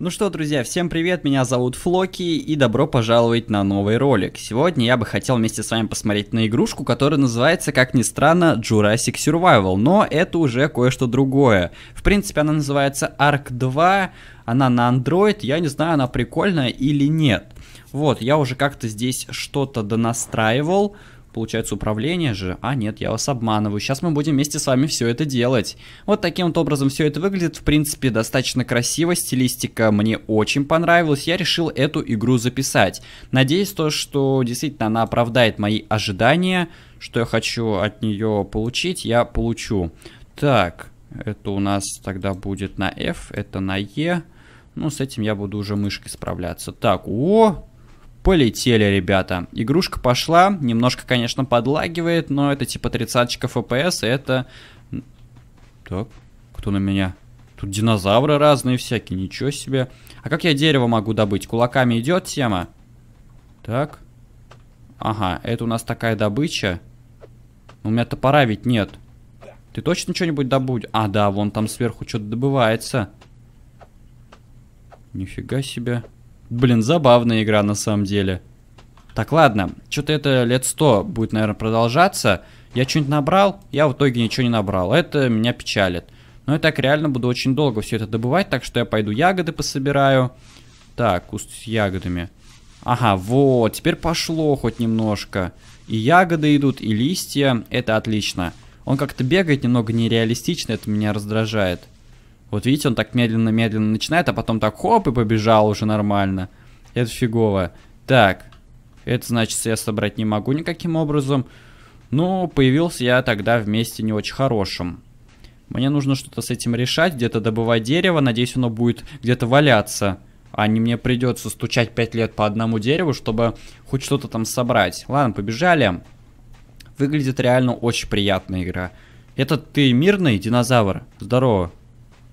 Ну что, друзья, всем привет, меня зовут Флоки, и добро пожаловать на новый ролик. Сегодня я бы хотел вместе с вами посмотреть на игрушку, которая называется, как ни странно, Jurassic Survival, но это уже кое-что другое. В принципе, она называется Ark 2, она на Android, я не знаю, она прикольная или нет. Вот, я уже как-то здесь что-то донастраивал, получается, управление же. А нет, я вас обманываю. Сейчас мы будем вместе с вами все это делать. Вот таким вот образом все это выглядит. В принципе, достаточно красиво. Стилистика мне очень понравилась. Я решил эту игру записать. Надеюсь, то, что действительно она оправдает мои ожидания. Что я хочу от нее получить, я получу. Так, это у нас тогда будет на F, это на E. Ну, с этим я буду уже мышкой справляться. Так, о, Полетели, ребята. Игрушка пошла, немножко, конечно, подлагивает, но это типа 30 FPS, и это... Так, кто на меня? Тут динозавры разные всякие, ничего себе. А как я дерево могу добыть? Кулаками идет тема? Так. Ага, это у нас такая добыча. У меня топора ведь нет. Ты точно что-нибудь добудь? А, да, вон там сверху что-то добывается. Нифига себе. Блин, забавная игра на самом деле. Так, ладно, что-то это лет сто будет, наверное, продолжаться. Я что-нибудь набрал, я в итоге ничего не набрал. Это меня печалит. Но я так реально буду очень долго все это добывать, так что я пойду ягоды пособираю. Так, куст с ягодами. Ага, вот, теперь пошло хоть немножко. И ягоды идут, и листья, это отлично. Он как-то бегает немного нереалистично, это меня раздражает. Вот видите, он так медленно-медленно начинает, а потом так хоп и побежал уже нормально. Это фигово. Так, это значит, я собрать не могу никаким образом. Ну, появился я тогда вместе не очень хорошим. Мне нужно что-то с этим решать, где-то добывать дерево, надеюсь, оно будет где-то валяться. А не мне придется стучать 5 лет по одному дереву, чтобы хоть что-то там собрать. Ладно, побежали. Выглядит реально очень приятная игра. Это ты мирный динозавр? Здорово.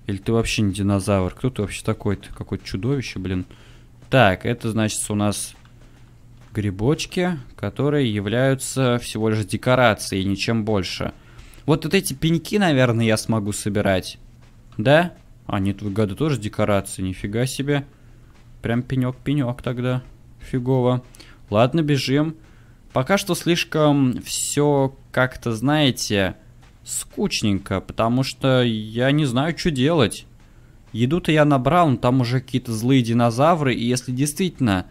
Или ты вообще не динозавр? Кто ты вообще такой? Ты какое-то чудовище, блин. Так, это значит у нас грибочки, которые являются всего лишь декорацией, ничем больше. Вот, вот эти пеньки, наверное, я смогу собирать. Да? А, нет, вы гады тоже декорации, нифига себе. Прям пенек-пенек тогда. Фигово. Ладно, бежим. Пока что слишком все как-то, знаете, скучненько, потому что я не знаю, что делать. Еду-то я набрал, но там уже какие-то злые динозавры, и если действительно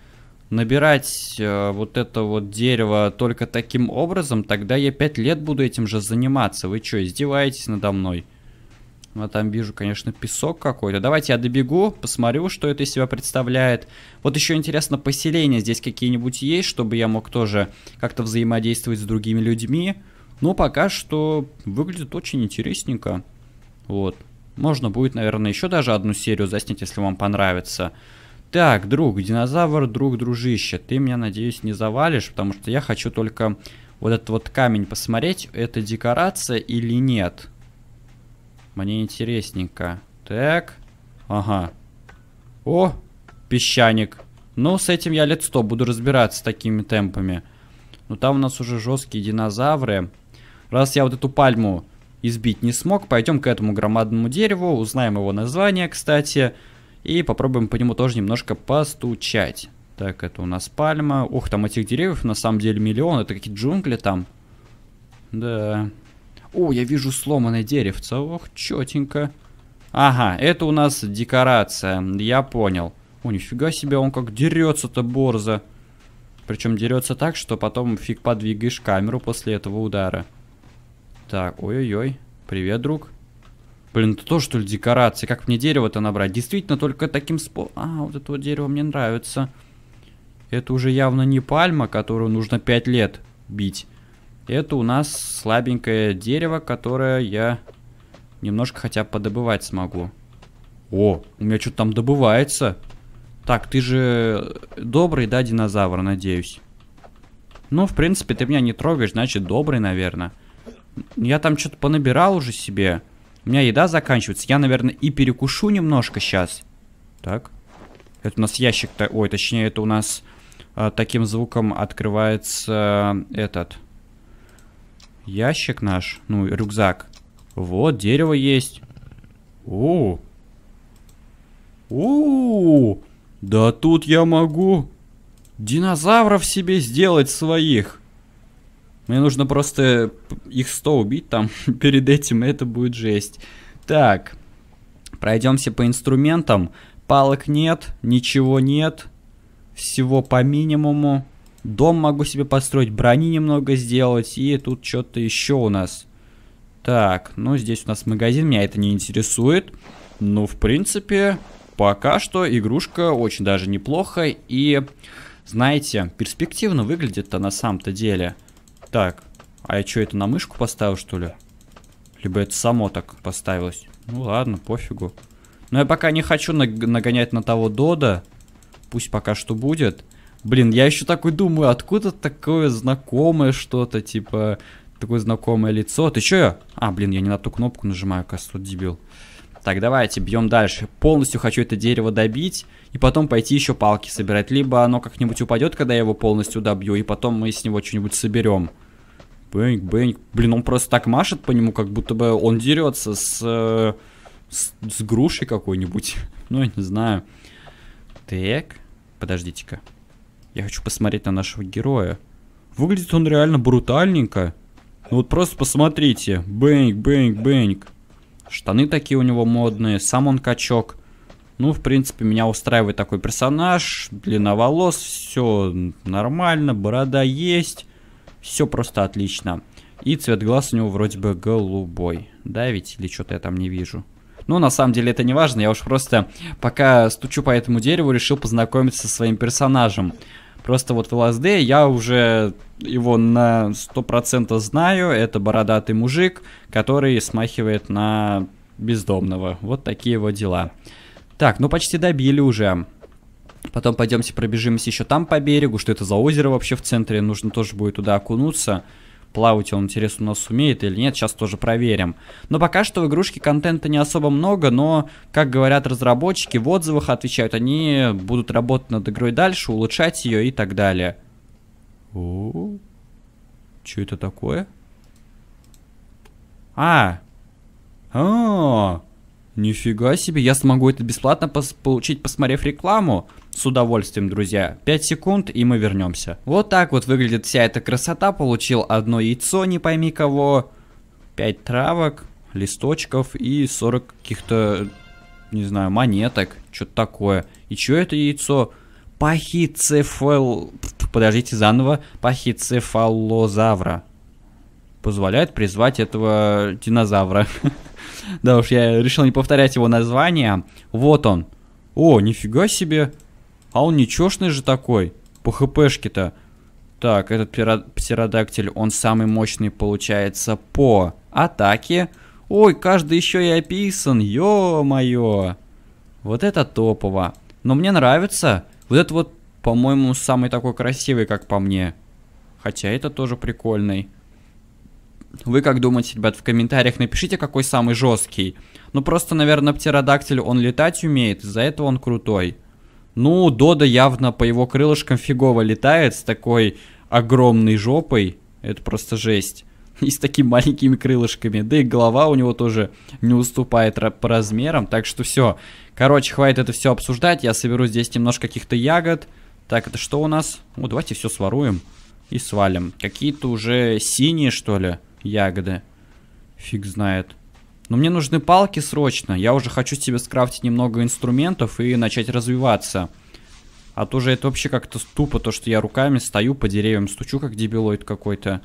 набирать э, вот это вот дерево только таким образом, тогда я пять лет буду этим же заниматься. Вы что, издеваетесь надо мной? Ну, а там вижу, конечно, песок какой-то. Давайте я добегу, посмотрю, что это из себя представляет. Вот еще интересно, поселения здесь какие-нибудь есть, чтобы я мог тоже как-то взаимодействовать с другими людьми. Но пока что выглядит очень интересненько. Вот. Можно будет, наверное, еще даже одну серию заснять, если вам понравится. Так, друг, динозавр, друг, дружище, ты меня, надеюсь, не завалишь, потому что я хочу только вот этот вот камень посмотреть, это декорация или нет. Мне интересненько. Так, ага. О, песчаник. Ну, с этим я лет сто буду разбираться такими темпами. Но ну, там у нас уже жесткие динозавры. Раз я вот эту пальму избить не смог, пойдем к этому громадному дереву, узнаем его название, кстати, и попробуем по нему тоже немножко постучать. Так, это у нас пальма. Ух, там этих деревьев на самом деле миллион. Это какие джунгли там. Да. О, я вижу сломанное деревце. Ох, четенько. Ага, это у нас декорация. Я понял. О, нифига себе, он как дерется-то борза. Причем дерется так, что потом фиг подвигаешь камеру после этого удара. Так, ой-ой-ой. Привет, друг. Блин, это тоже, что ли, декорации? Как мне дерево-то набрать? Действительно, только таким способом... А, вот это вот дерево мне нравится. Это уже явно не пальма, которую нужно 5 лет бить. Это у нас слабенькое дерево, которое я немножко хотя бы подобывать смогу. О, у меня что-то там добывается. Так, ты же добрый, да, динозавр, надеюсь? Ну, в принципе, ты меня не трогаешь, значит, добрый, наверное. Я там что-то понабирал уже себе. У меня еда заканчивается. Я, наверное, и перекушу немножко сейчас. Так. Это у нас ящик-то... Ой, точнее, это у нас э, таким звуком открывается э, этот... Ящик наш. Ну, рюкзак. Вот, дерево есть. О! О! Да тут я могу динозавров себе сделать своих. Мне нужно просто их 100 убить там перед этим, это будет жесть. Так, пройдемся по инструментам. Палок нет, ничего нет, всего по минимуму. Дом могу себе построить, брони немного сделать, и тут что-то еще у нас. Так, ну здесь у нас магазин, меня это не интересует. Ну, в принципе, пока что игрушка очень даже неплохо, и, знаете, перспективно выглядит-то на самом-то деле. Так, а я что, это на мышку поставил, что ли? Либо это само так поставилось? Ну ладно, пофигу. Но я пока не хочу нагонять на того Дода. Пусть пока что будет. Блин, я еще такой думаю, откуда такое знакомое что-то, типа, такое знакомое лицо. Ты че? А, блин, я не на ту кнопку нажимаю, как вот дебил. Так, давайте, бьем дальше. Полностью хочу это дерево добить, и потом пойти еще палки собирать. Либо оно как-нибудь упадет, когда я его полностью добью, и потом мы с него что-нибудь соберем. Бэнк, бэнк. Блин, он просто так машет по нему, как будто бы он дерется с, с, с грушей какой-нибудь. Ну, я не знаю. Так, подождите-ка. Я хочу посмотреть на нашего героя. Выглядит он реально брутальненько. Ну вот просто посмотрите. Бэнк, бэнк, бэнк. Штаны такие у него модные. Сам он качок. Ну, в принципе, меня устраивает такой персонаж. Длина волос, все нормально, борода есть. Все просто отлично. И цвет глаз у него вроде бы голубой. Да ведь? Или что-то я там не вижу. Ну, на самом деле это не важно. Я уж просто, пока стучу по этому дереву, решил познакомиться со своим персонажем. Просто вот в ЛСД я уже его на 100% знаю. Это бородатый мужик, который смахивает на бездомного. Вот такие вот дела. Так, ну почти добили уже. Потом пойдемте пробежимся еще там по берегу. Что это за озеро вообще в центре? Нужно тоже будет туда окунуться. Плавать он, интересно, у нас умеет или нет, сейчас тоже проверим. Но пока что в игрушке контента не особо много, но, как говорят разработчики, в отзывах отвечают, они будут работать над игрой дальше, улучшать ее и так далее. О, что это такое? А, а, -а, -а. нифига себе, я смогу это бесплатно пос получить, посмотрев рекламу с удовольствием, друзья. 5 секунд и мы вернемся. Вот так вот выглядит вся эта красота. Получил одно яйцо, не пойми кого. 5 травок, листочков и 40 каких-то, не знаю, монеток. Что-то такое. И что это яйцо? Пахицефал... Подождите, заново. Пахицефалозавра. Позволяет призвать этого динозавра. Да уж, я решил не повторять его название. Вот он. О, нифига себе. А он ничешный же такой. По хпшке-то. Так, этот птеродактиль, он самый мощный получается по атаке. Ой, каждый еще и описан, ё-моё. Вот это топово. Но мне нравится. Вот это вот, по-моему, самый такой красивый, как по мне. Хотя это тоже прикольный. Вы как думаете, ребят, в комментариях напишите, какой самый жесткий. Ну просто, наверное, птеродактиль, он летать умеет, из-за этого он крутой. Ну, Дода явно по его крылышкам фигово летает с такой огромной жопой. Это просто жесть. И с такими маленькими крылышками. Да и голова у него тоже не уступает по размерам. Так что все. Короче, хватит это все обсуждать. Я соберу здесь немножко каких-то ягод. Так, это что у нас? Ну, давайте все своруем и свалим. Какие-то уже синие, что ли, ягоды. Фиг знает. Но мне нужны палки срочно. Я уже хочу себе скрафтить немного инструментов и начать развиваться. А то же это вообще как-то тупо, то, что я руками стою по деревьям, стучу, как дебилоид какой-то.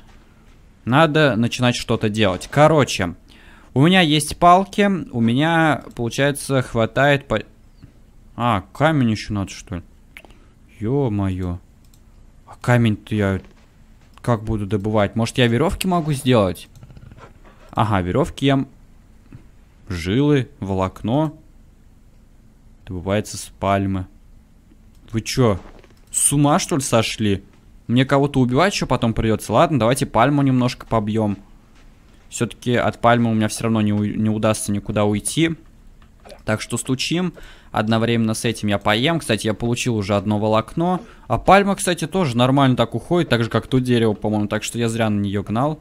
Надо начинать что-то делать. Короче, у меня есть палки, у меня, получается, хватает... По... А, камень еще надо, что ли? Ё-моё. А камень-то я как буду добывать? Может, я веревки могу сделать? Ага, веревки я жилы, волокно. Добывается с пальмы. Вы чё, с ума что ли сошли? Мне кого-то убивать еще потом придется. Ладно, давайте пальму немножко побьем. Все-таки от пальмы у меня все равно не, у... не удастся никуда уйти. Так что стучим. Одновременно с этим я поем. Кстати, я получил уже одно волокно. А пальма, кстати, тоже нормально так уходит. Так же, как то дерево, по-моему. Так что я зря на нее гнал.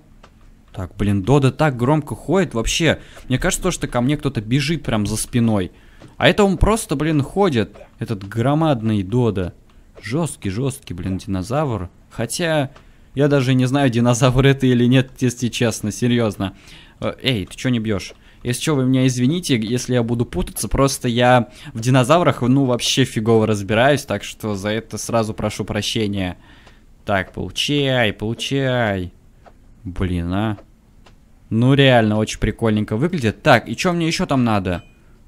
Так, блин, Дода так громко ходит вообще. Мне кажется, то, что ко мне кто-то бежит прям за спиной. А это он просто, блин, ходит. Этот громадный Дода. Жесткий, жесткий, блин, динозавр. Хотя, я даже не знаю, динозавр это или нет, если честно, серьезно. Э, эй, ты что не бьешь? Если что, вы меня извините, если я буду путаться, просто я в динозаврах, ну, вообще фигово разбираюсь, так что за это сразу прошу прощения. Так, получай, получай. Блин, а. Ну, реально, очень прикольненько выглядит. Так, и что мне еще там надо?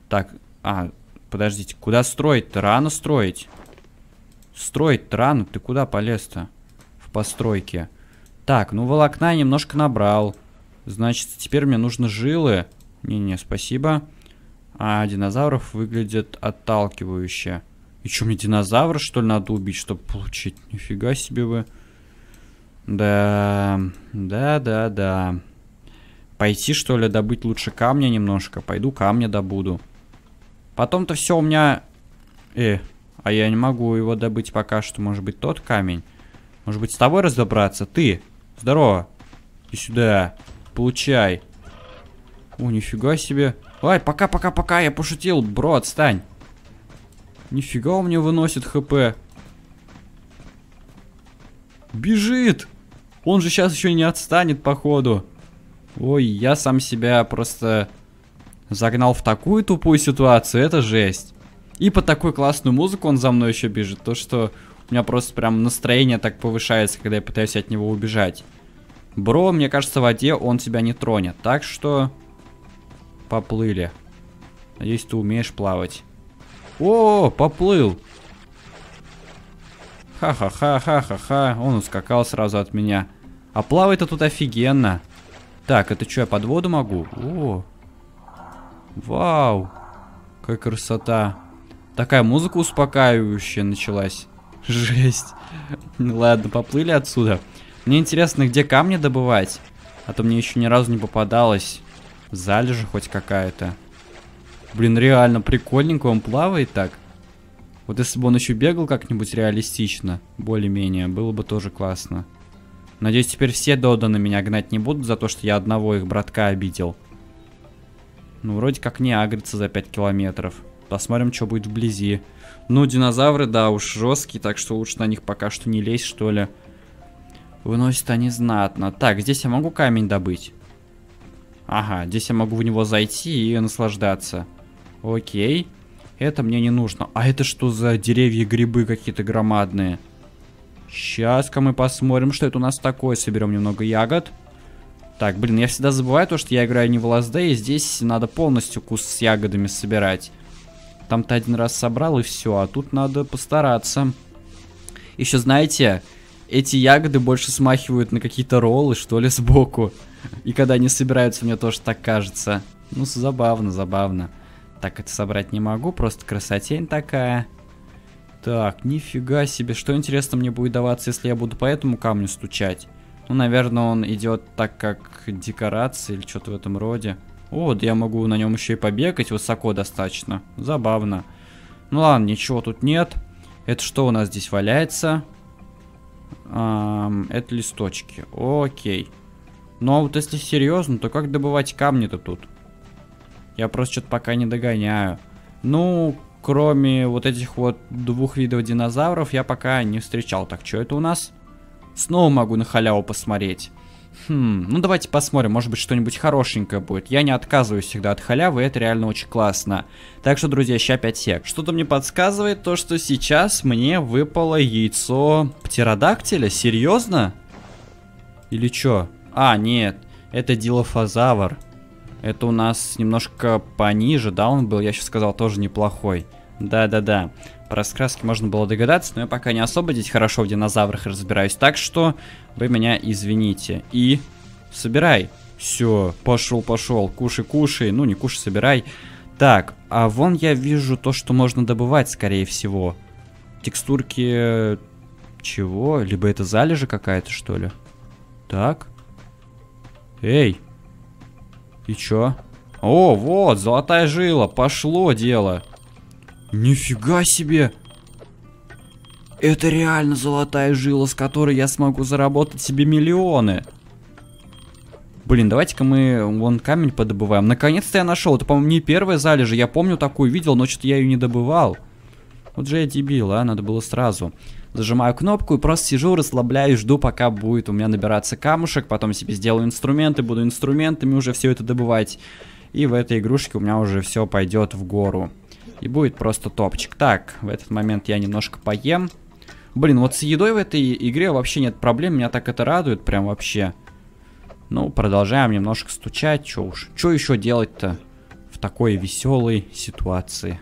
Так, а, подождите, куда строить-то? Рано строить. Строить-то рано? Ты куда полез-то? В постройке. Так, ну, волокна немножко набрал. Значит, теперь мне нужно жилы. Не-не, спасибо. А динозавров выглядит отталкивающе. И что, мне динозавра, что ли, надо убить, чтобы получить? Нифига себе вы. Да, да, да, да. Пойти, что ли, добыть лучше камня немножко. Пойду камня добуду. Потом-то все у меня... Э, а я не могу его добыть пока что. Может быть, тот камень? Может быть, с тобой разобраться? Ты! Здорово! Ты сюда! Получай! О, нифига себе! Ай, пока-пока-пока! Я пошутил! Бро, отстань! Нифига у меня выносит хп! Бежит! Он же сейчас еще не отстанет, походу. Ой, я сам себя просто загнал в такую тупую ситуацию, это жесть. И под такой классную музыку он за мной еще бежит, то что у меня просто прям настроение так повышается, когда я пытаюсь от него убежать. Бро, мне кажется, в воде он тебя не тронет, так что поплыли. Надеюсь, ты умеешь плавать. О, поплыл. Ха-ха-ха-ха-ха-ха. Он ускакал сразу от меня. А плавает-то тут офигенно. Так, это что, я под воду могу? О, вау, какая красота. Такая музыка успокаивающая началась. Жесть. Ладно, поплыли отсюда. Мне интересно, где камни добывать? А то мне еще ни разу не попадалось. же хоть какая-то. Блин, реально прикольненько он плавает так. Вот если бы он еще бегал как-нибудь реалистично, более-менее, было бы тоже классно. Надеюсь, теперь все Додо на меня гнать не будут за то, что я одного их братка обидел. Ну, вроде как не агрится за 5 километров. Посмотрим, что будет вблизи. Ну, динозавры, да, уж жесткие, так что лучше на них пока что не лезть, что ли. Выносят они знатно. Так, здесь я могу камень добыть? Ага, здесь я могу в него зайти и наслаждаться. Окей. Это мне не нужно. А это что за деревья грибы какие-то громадные? Сейчас-ка мы посмотрим, что это у нас такое. Соберем немного ягод. Так, блин, я всегда забываю то, что я играю не в ЛСД, и здесь надо полностью куст с ягодами собирать. Там-то один раз собрал, и все, а тут надо постараться. Еще, знаете, эти ягоды больше смахивают на какие-то роллы, что ли, сбоку. И когда они собираются, мне тоже так кажется. Ну, забавно, забавно. Так, это собрать не могу, просто красотень такая. Так, нифига себе. Что интересно мне будет даваться, если я буду по этому камню стучать? Ну, наверное, он идет так, как декорация или что-то в этом роде. О, да я могу на нем еще и побегать высоко достаточно. Забавно. Ну ладно, ничего тут нет. Это что у нас здесь валяется? Эм, это листочки. Окей. Но ну, а вот если серьезно, то как добывать камни-то тут? Я просто что-то пока не догоняю. Ну, кроме вот этих вот двух видов динозавров, я пока не встречал. Так, что это у нас? Снова могу на халяву посмотреть. Хм, ну давайте посмотрим, может быть что-нибудь хорошенькое будет. Я не отказываюсь всегда от халявы, это реально очень классно. Так что, друзья, ща 5 сек. Что-то мне подсказывает то, что сейчас мне выпало яйцо птеродактиля, серьезно? Или что А, нет, это дилофазавр. Это у нас немножко пониже, да, он был, я сейчас сказал, тоже неплохой. Да-да-да. Про раскраски можно было догадаться, но я пока не особо здесь хорошо в динозаврах разбираюсь. Так что вы меня извините. И собирай. Все, пошел, пошел. Кушай, кушай. Ну, не кушай, собирай. Так, а вон я вижу то, что можно добывать, скорее всего. Текстурки... Э, чего? Либо это залежи какая-то, что ли? Так. Эй. И чё? О, вот, золотая жила. Пошло дело. Нифига себе! Это реально золотая жила, с которой я смогу заработать себе миллионы. Блин, давайте-ка мы вон камень подобываем. Наконец-то я нашел. Это, по-моему, не первая залежи. Я помню, такую видел, но что-то я ее не добывал. Вот же я дебил, а, надо было сразу. Зажимаю кнопку и просто сижу, расслабляюсь, жду, пока будет у меня набираться камушек. Потом себе сделаю инструменты, буду инструментами уже все это добывать. И в этой игрушке у меня уже все пойдет в гору. И будет просто топчик. Так, в этот момент я немножко поем. Блин, вот с едой в этой игре вообще нет проблем. Меня так это радует прям вообще. Ну, продолжаем немножко стучать. Че уж. что еще делать-то в такой веселой ситуации?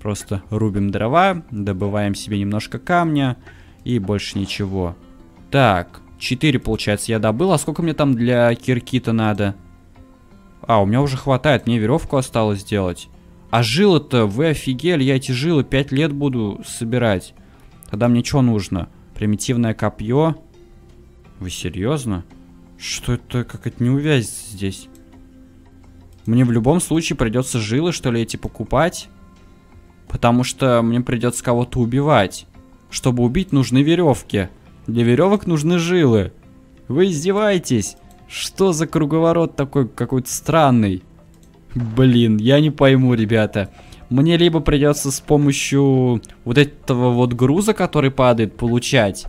Просто рубим дрова, добываем себе немножко камня и больше ничего. Так, 4, получается, я добыл. А сколько мне там для кирки-то надо? А, у меня уже хватает, мне веревку осталось сделать. А жилы-то, вы офигели, я эти жилы 5 лет буду собирать. Тогда мне что нужно? Примитивное копье? Вы серьезно? Что это, как это не увязится здесь? Мне в любом случае придется жилы, что ли, эти покупать. Потому что мне придется кого-то убивать. Чтобы убить, нужны веревки. Для веревок нужны жилы. Вы издеваетесь? Что за круговорот такой какой-то странный? Блин, я не пойму, ребята. Мне либо придется с помощью вот этого вот груза, который падает, получать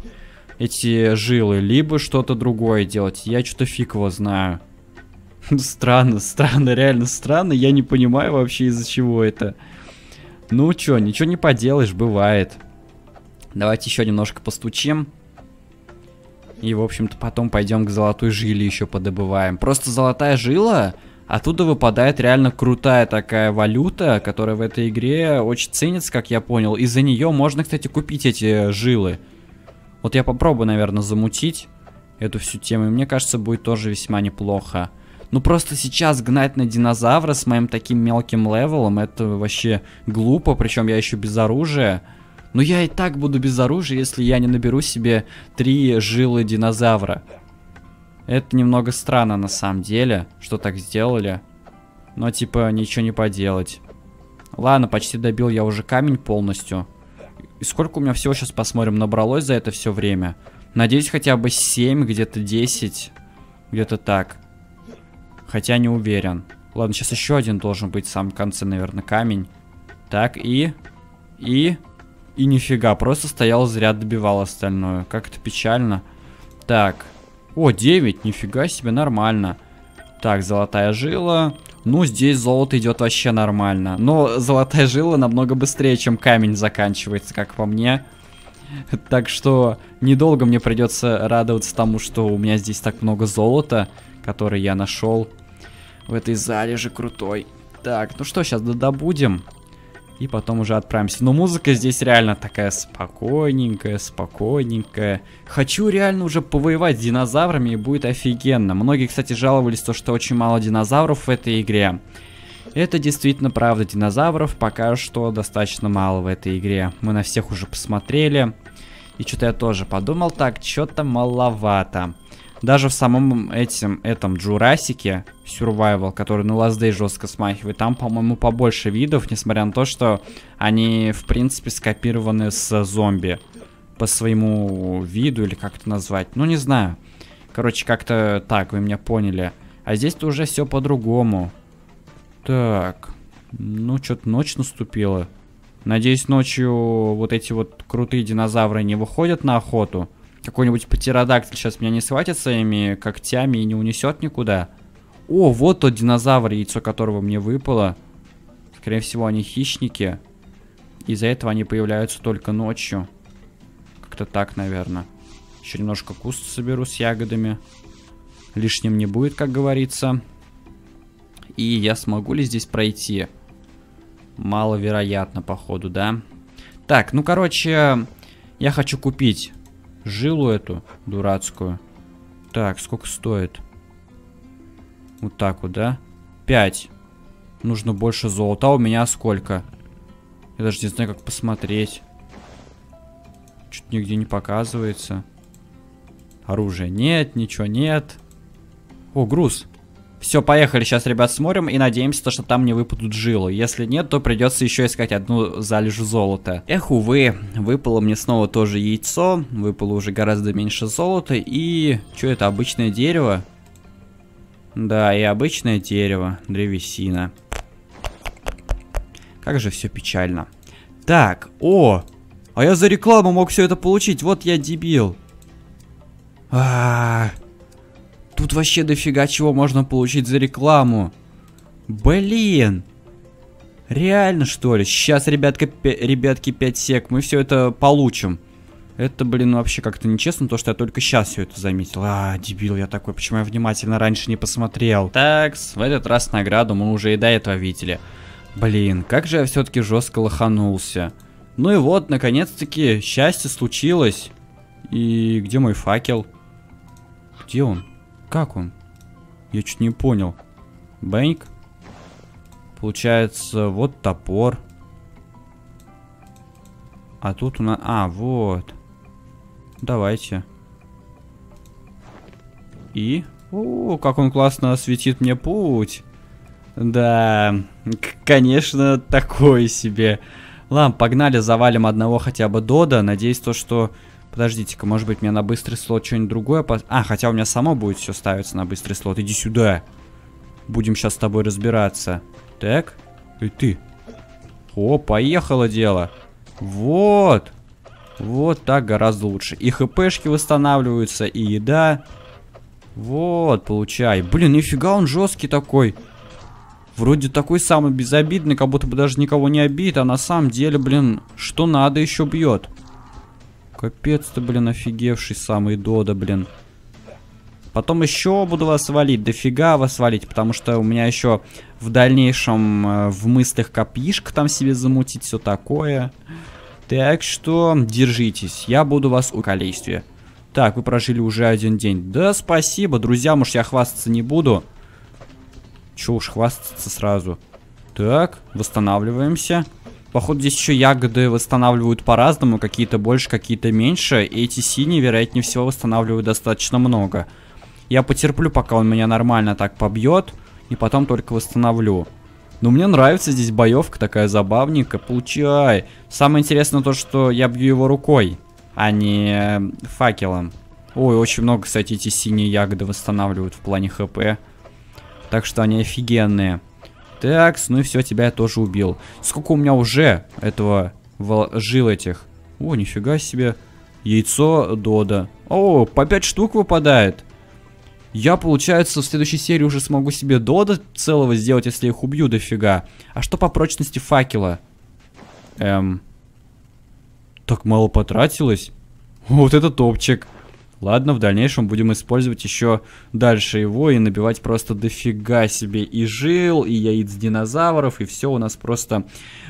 эти жилы, либо что-то другое делать. Я что-то фиг его знаю. Странно, странно, реально странно. Я не понимаю вообще из-за чего это. Ну чё, ничего не поделаешь, бывает. Давайте еще немножко постучим. И, в общем-то, потом пойдем к золотой жиле еще подобываем. Просто золотая жила Оттуда выпадает реально крутая такая валюта, которая в этой игре очень ценится, как я понял. И за нее можно, кстати, купить эти жилы. Вот я попробую, наверное, замутить эту всю тему. И мне кажется, будет тоже весьма неплохо. Ну просто сейчас гнать на динозавра с моим таким мелким левелом, это вообще глупо, причем я еще без оружия. Но я и так буду без оружия, если я не наберу себе три жилы динозавра. Это немного странно на самом деле, что так сделали. Но типа ничего не поделать. Ладно, почти добил я уже камень полностью. И сколько у меня всего сейчас посмотрим набралось за это все время? Надеюсь, хотя бы 7, где-то 10. Где-то так. Хотя не уверен. Ладно, сейчас еще один должен быть в самом конце, наверное, камень. Так, и... И... И нифига, просто стоял зря, добивал остальное. Как это печально. Так... О, 9, нифига себе, нормально. Так, золотая жила. Ну, здесь золото идет вообще нормально. Но золотая жила намного быстрее, чем камень заканчивается, как по мне. Так что недолго мне придется радоваться тому, что у меня здесь так много золота, которое я нашел в этой зале же крутой. Так, ну что, сейчас додобудем. И потом уже отправимся. Но музыка здесь реально такая спокойненькая, спокойненькая. Хочу реально уже повоевать с динозаврами, и будет офигенно. Многие, кстати, жаловались, то, что очень мало динозавров в этой игре. Это действительно правда, динозавров пока что достаточно мало в этой игре. Мы на всех уже посмотрели. И что-то я тоже подумал, так, что-то маловато. Даже в самом этим, этом Джурасике Survival, который на Last жестко смахивает, там, по-моему, побольше видов, несмотря на то, что они, в принципе, скопированы с э, зомби по своему виду или как это назвать. Ну, не знаю. Короче, как-то так, вы меня поняли. А здесь-то уже все по-другому. Так. Ну, что-то ночь наступила. Надеюсь, ночью вот эти вот крутые динозавры не выходят на охоту какой-нибудь птеродактиль сейчас меня не схватит своими когтями и не унесет никуда. О, вот тот динозавр, яйцо которого мне выпало. Скорее всего, они хищники. Из-за этого они появляются только ночью. Как-то так, наверное. Еще немножко куст соберу с ягодами. Лишним не будет, как говорится. И я смогу ли здесь пройти? Маловероятно, походу, да? Так, ну, короче, я хочу купить жилу эту дурацкую. Так, сколько стоит? Вот так вот, да? 5. Нужно больше золота. А у меня сколько? Я даже не знаю, как посмотреть. Чуть нигде не показывается. Оружия нет, ничего нет. О, груз. Все, поехали сейчас, ребят, смотрим и надеемся, то, что там не выпадут жилы. Если нет, то придется еще искать одну залежу золота. Эх, увы, выпало мне снова тоже яйцо, выпало уже гораздо меньше золота и... Что это, обычное дерево? Да, и обычное дерево, древесина. Как же все печально. Так, о! А я за рекламу мог все это получить, вот я дебил. А-а-а. Тут вообще дофига чего можно получить за рекламу. Блин. Реально, что ли? Сейчас, ребятка, ребятки, 5 сек. Мы все это получим. Это, блин, ну, вообще как-то нечестно, то, что я только сейчас все это заметил. А, дебил я такой, почему я внимательно раньше не посмотрел? Так, в этот раз награду мы уже и до этого видели. Блин, как же я все-таки жестко лоханулся. Ну и вот, наконец-таки, счастье случилось. И где мой факел? Где он? Как он? Я чуть не понял. Бэнк. Получается, вот топор. А тут у нас... А, вот. Давайте. И... О, как он классно осветит мне путь. Да, конечно, такое себе. Ладно, погнали, завалим одного хотя бы Дода. Надеюсь, то, что Подождите-ка, может быть, мне на быстрый слот что-нибудь другое... По... А, хотя у меня само будет все ставиться на быстрый слот. Иди сюда. Будем сейчас с тобой разбираться. Так. И ты. О, поехало дело. Вот. Вот так гораздо лучше. И хпшки восстанавливаются, и еда. Вот, получай. Блин, нифига он жесткий такой. Вроде такой самый безобидный, как будто бы даже никого не обидит, а на самом деле, блин, что надо еще бьет. Капец-то, блин, офигевший самый Дода, блин. Потом еще буду вас валить, дофига вас валить, потому что у меня еще в дальнейшем э, в мыслях копишка там себе замутить, все такое. Так что держитесь, я буду вас у количестве. Так, вы прожили уже один день. Да, спасибо, друзья, может я хвастаться не буду. Че уж хвастаться сразу. Так, восстанавливаемся. Походу, здесь еще ягоды восстанавливают по-разному. Какие-то больше, какие-то меньше. И эти синие, вероятнее всего, восстанавливают достаточно много. Я потерплю, пока он меня нормально так побьет. И потом только восстановлю. Но мне нравится здесь боевка такая забавненькая. Получай. Самое интересное то, что я бью его рукой, а не факелом. Ой, очень много, кстати, эти синие ягоды восстанавливают в плане хп. Так что они офигенные. Такс, ну и все, тебя я тоже убил. Сколько у меня уже этого жил этих? О, нифига себе. Яйцо Дода. О, по 5 штук выпадает. Я, получается, в следующей серии уже смогу себе Дода целого сделать, если их убью дофига. А что по прочности факела? Эм... Так мало потратилось. Вот это топчик. Ладно, в дальнейшем будем использовать еще дальше его и набивать просто дофига себе и жил, и яиц динозавров, и все у нас просто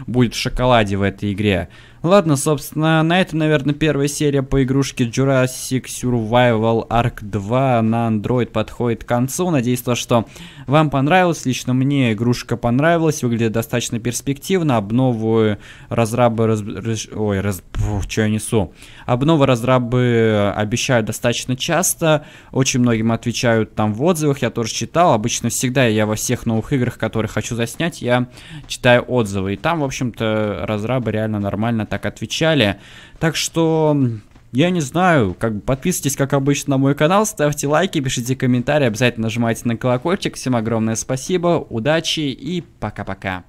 будет в шоколаде в этой игре. Ладно, собственно, на это, наверное, первая серия по игрушке Jurassic Survival Arc 2 на Android подходит к концу. Надеюсь, то, что вам понравилось. Лично мне игрушка понравилась, выглядит достаточно перспективно. Обновы э, разрабы... Раз... Ой, раз... Фу, что я несу? Обнову разрабы э, обещают достаточно часто. Очень многим отвечают там в отзывах. Я тоже читал. Обычно всегда я во всех новых играх, которые хочу заснять, я читаю отзывы. И там, в общем-то, разрабы реально нормально так отвечали. Так что я не знаю, как бы подписывайтесь, как обычно, на мой канал, ставьте лайки, пишите комментарии, обязательно нажимайте на колокольчик. Всем огромное спасибо, удачи и пока-пока.